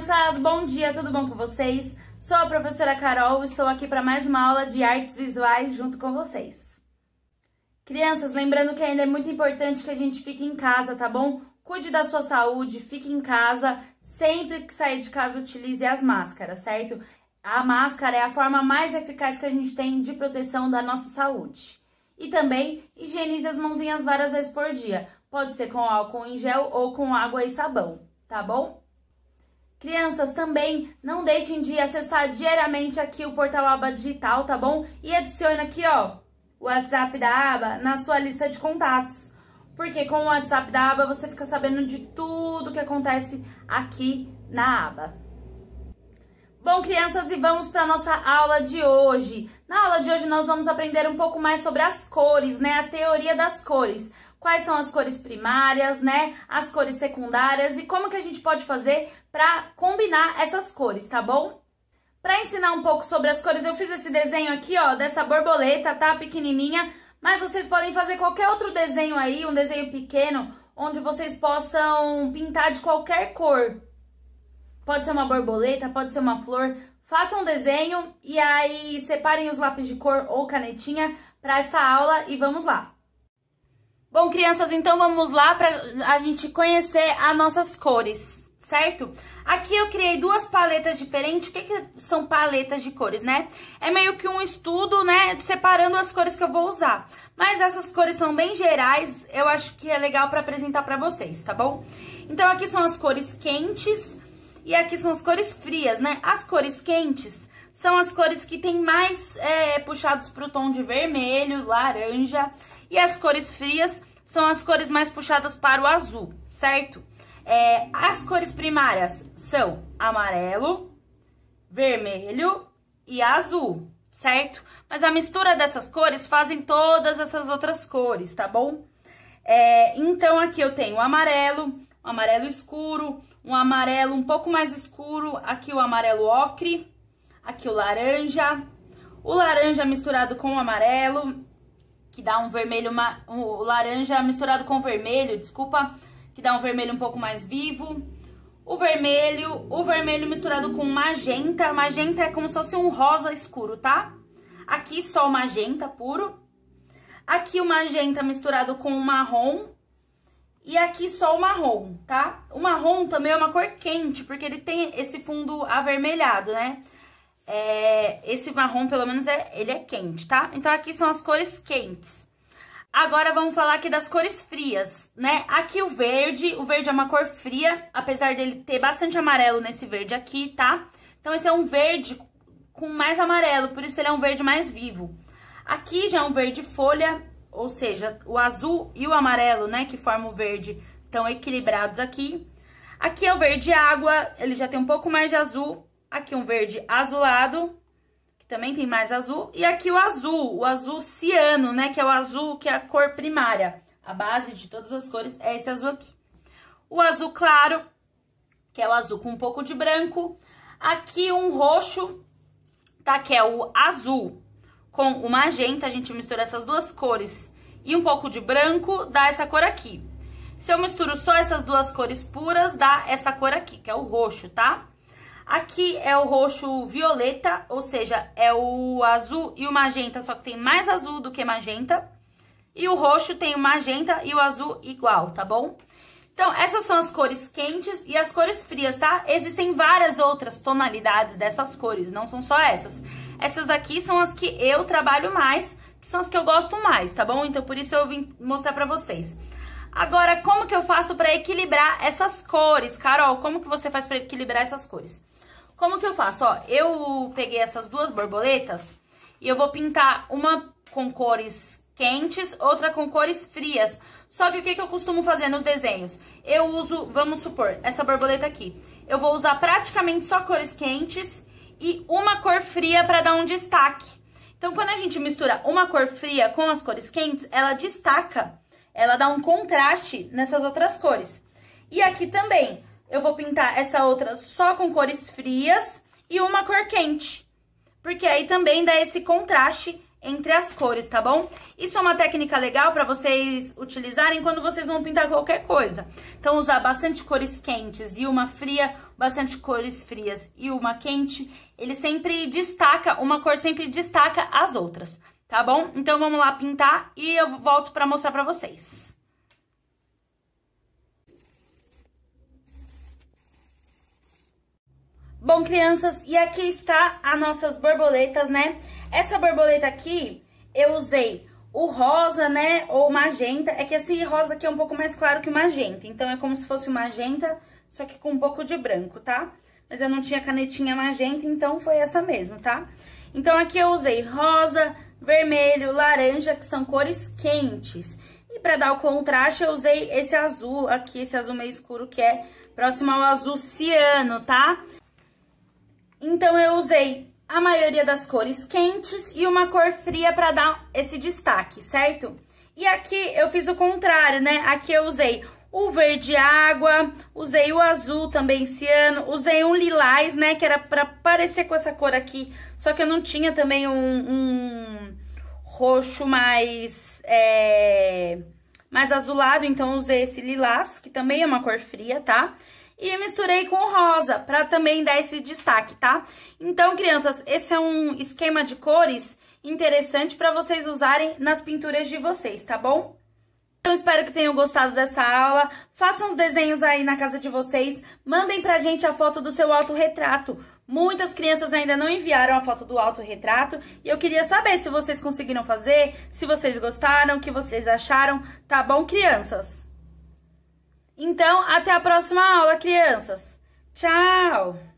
crianças, bom dia, tudo bom com vocês? Sou a professora Carol, estou aqui para mais uma aula de artes visuais junto com vocês. Crianças, lembrando que ainda é muito importante que a gente fique em casa, tá bom? Cuide da sua saúde, fique em casa, sempre que sair de casa utilize as máscaras, certo? A máscara é a forma mais eficaz que a gente tem de proteção da nossa saúde. E também higienize as mãozinhas várias vezes por dia. Pode ser com álcool em gel ou com água e sabão, tá bom? Crianças, também não deixem de acessar diariamente aqui o portal Aba Digital, tá bom? E adicione aqui, ó, o WhatsApp da Aba na sua lista de contatos. Porque com o WhatsApp da Aba você fica sabendo de tudo que acontece aqui na Aba. Bom, crianças, e vamos para nossa aula de hoje. Na aula de hoje nós vamos aprender um pouco mais sobre as cores, né? A teoria das cores quais são as cores primárias, né? As cores secundárias e como que a gente pode fazer para combinar essas cores, tá bom? Para ensinar um pouco sobre as cores, eu fiz esse desenho aqui, ó, dessa borboleta, tá? Pequenininha, mas vocês podem fazer qualquer outro desenho aí, um desenho pequeno, onde vocês possam pintar de qualquer cor. Pode ser uma borboleta, pode ser uma flor. Façam um desenho e aí separem os lápis de cor ou canetinha para essa aula e vamos lá. Bom, crianças, então vamos lá para a gente conhecer as nossas cores, certo? Aqui eu criei duas paletas diferentes. O que, que são paletas de cores, né? É meio que um estudo, né, separando as cores que eu vou usar. Mas essas cores são bem gerais, eu acho que é legal para apresentar para vocês, tá bom? Então aqui são as cores quentes e aqui são as cores frias, né? As cores quentes são as cores que tem mais é, puxados para o tom de vermelho, laranja. E as cores frias são as cores mais puxadas para o azul, certo? É, as cores primárias são amarelo, vermelho e azul, certo? Mas a mistura dessas cores fazem todas essas outras cores, tá bom? É, então, aqui eu tenho amarelo, amarelo escuro, um amarelo um pouco mais escuro, aqui o amarelo ocre, aqui o laranja, o laranja misturado com o amarelo que dá um vermelho, uma, um laranja misturado com vermelho, desculpa, que dá um vermelho um pouco mais vivo. O vermelho, o vermelho misturado com magenta. Magenta é como se fosse um rosa escuro, tá? Aqui só o magenta puro. Aqui o magenta misturado com o marrom. E aqui só o marrom, tá? O marrom também é uma cor quente, porque ele tem esse fundo avermelhado, né? É, esse marrom, pelo menos, é, ele é quente, tá? Então, aqui são as cores quentes. Agora, vamos falar aqui das cores frias, né? Aqui o verde, o verde é uma cor fria, apesar dele ter bastante amarelo nesse verde aqui, tá? Então, esse é um verde com mais amarelo, por isso ele é um verde mais vivo. Aqui já é um verde folha, ou seja, o azul e o amarelo, né, que formam o verde, estão equilibrados aqui. Aqui é o verde água, ele já tem um pouco mais de azul, Aqui um verde azulado, que também tem mais azul. E aqui o azul, o azul ciano, né? Que é o azul que é a cor primária. A base de todas as cores é esse azul aqui. O azul claro, que é o azul com um pouco de branco. Aqui um roxo, tá? Que é o azul com o magenta. A gente mistura essas duas cores e um pouco de branco, dá essa cor aqui. Se eu misturo só essas duas cores puras, dá essa cor aqui, que é o roxo, tá? Aqui é o roxo violeta, ou seja, é o azul e o magenta, só que tem mais azul do que magenta. E o roxo tem o magenta e o azul igual, tá bom? Então, essas são as cores quentes e as cores frias, tá? Existem várias outras tonalidades dessas cores, não são só essas. Essas aqui são as que eu trabalho mais, que são as que eu gosto mais, tá bom? Então, por isso eu vim mostrar pra vocês. Agora, como que eu faço para equilibrar essas cores? Carol, como que você faz para equilibrar essas cores? Como que eu faço? Ó, eu peguei essas duas borboletas e eu vou pintar uma com cores quentes, outra com cores frias. Só que o que, que eu costumo fazer nos desenhos? Eu uso, vamos supor, essa borboleta aqui. Eu vou usar praticamente só cores quentes e uma cor fria para dar um destaque. Então, quando a gente mistura uma cor fria com as cores quentes, ela destaca ela dá um contraste nessas outras cores. E aqui também, eu vou pintar essa outra só com cores frias e uma cor quente. Porque aí também dá esse contraste entre as cores, tá bom? Isso é uma técnica legal para vocês utilizarem quando vocês vão pintar qualquer coisa. Então, usar bastante cores quentes e uma fria, bastante cores frias e uma quente, ele sempre destaca, uma cor sempre destaca as outras, tá bom? Então vamos lá pintar e eu volto pra mostrar pra vocês. Bom, crianças, e aqui está as nossas borboletas, né? Essa borboleta aqui, eu usei o rosa, né, ou magenta. É que esse rosa aqui é um pouco mais claro que o magenta, então é como se fosse o magenta, só que com um pouco de branco, tá? Mas eu não tinha canetinha magenta, então foi essa mesmo, tá? Então aqui eu usei rosa, vermelho, laranja, que são cores quentes. E para dar o contraste, eu usei esse azul aqui, esse azul meio escuro, que é próximo ao azul ciano, tá? Então, eu usei a maioria das cores quentes e uma cor fria para dar esse destaque, certo? E aqui eu fiz o contrário, né? Aqui eu usei o verde água, usei o azul também ciano, usei um lilás, né, que era pra parecer com essa cor aqui, só que eu não tinha também um, um roxo mais, é, mais azulado, então usei esse lilás, que também é uma cor fria, tá? E misturei com rosa, pra também dar esse destaque, tá? Então, crianças, esse é um esquema de cores interessante pra vocês usarem nas pinturas de vocês, tá bom? Então, espero que tenham gostado dessa aula. Façam os desenhos aí na casa de vocês. Mandem pra gente a foto do seu autorretrato. retrato Muitas crianças ainda não enviaram a foto do autorretrato e eu queria saber se vocês conseguiram fazer, se vocês gostaram, o que vocês acharam, tá bom, crianças? Então, até a próxima aula, crianças! Tchau!